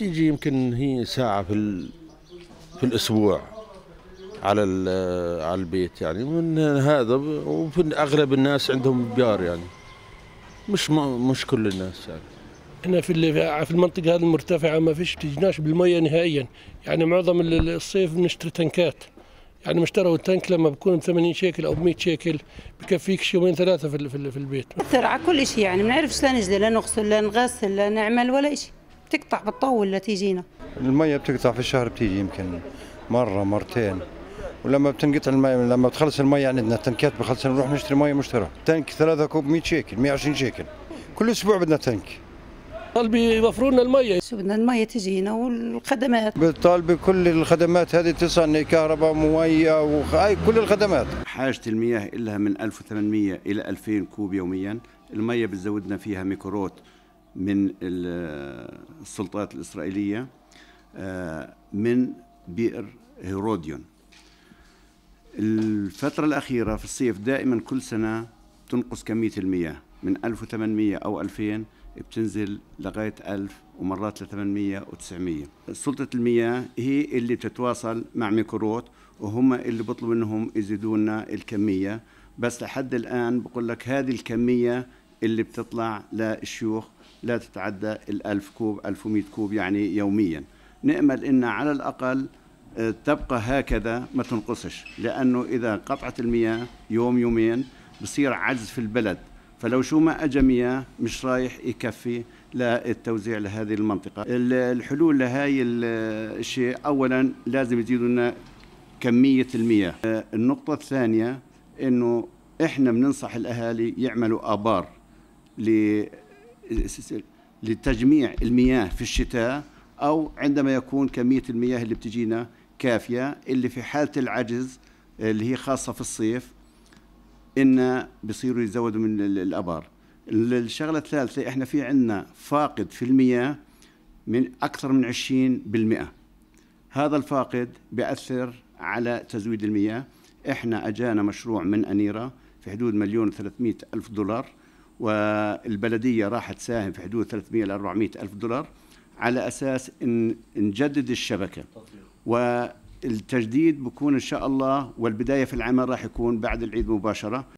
تيجي يمكن هي ساعة في ال... في الأسبوع على على البيت يعني من هذا وفي أغلب الناس عندهم بيار يعني مش م... مش كل الناس يعني احنا في في المنطقه هذه المرتفعه ما فيش تجناش بالميه نهائيا يعني معظم الصيف بنشتري تنكات يعني مشتروا التنك لما بكون ب 80 شيكل او ب 100 شيكل بكفيك يومين ثلاثه في في البيت اثر على كل شيء يعني ما نعرفش لا نجلي لا نغسل لا نغسل لا نعمل ولا شيء بتقطع بتطول لتيجينا المية بتقطع في الشهر بتيجي يمكن مرة مرتين ولما بتنقطع المية لما بتخلص المية عندنا التنكات بخلص نروح نشتري مية مشترى تنك ثلاثة كوب 100 شيكل 120 شيكل كل أسبوع بدنا تنك طالبي يوفروا لنا المية شو بدنا المية تجينا والخدمات بالطالبي كل الخدمات هذه تصل كهرباء ومية وهاي كل الخدمات حاجة المياه إلها من 1800 إلى 2000 كوب يوميا المية بتزودنا فيها ميكروت من السلطات الإسرائيلية آه، من بئر هيروديون الفترة الأخيرة في الصيف دائما كل سنة تنقص كمية المياه من 1800 أو 2000 بتنزل لغاية 1000 ومرات ل 800 و900 سلطة المياه هي اللي بتتواصل مع ميكروت وهم اللي بطلب منهم يزيدوا لنا الكمية بس لحد الآن بقول لك هذه الكمية اللي بتطلع للشيوخ لا تتعدى الألف كوب 1100 كوب يعني يوميا نأمل أن على الأقل آه، تبقى هكذا ما تنقصش لأنه إذا قطعت المياه يوم يومين بصير عجز في البلد فلو شو ما أجا مياه مش رايح يكفي للتوزيع لهذه المنطقة الحلول لهاي الشيء أولا لازم يزيدوا لنا كمية المياه آه، النقطة الثانية أنه إحنا بننصح الأهالي يعملوا آبار لتجميع المياه في الشتاء أو عندما يكون كمية المياه اللي بتجينا كافية اللي في حالة العجز اللي هي خاصة في الصيف إن بصيروا يزودوا من الأبار الشغلة الثالثة إحنا في عندنا فاقد في المياه من أكثر من 20% هذا الفاقد بيأثر على تزويد المياه إحنا أجانا مشروع من أنيرة في حدود مليون و ألف دولار والبلدية راح تساهم في حدود 300 ل 400 ألف دولار على أساس إن نجدد الشبكة والتجديد بكون إن شاء الله والبداية في العمل راح يكون بعد العيد مباشرة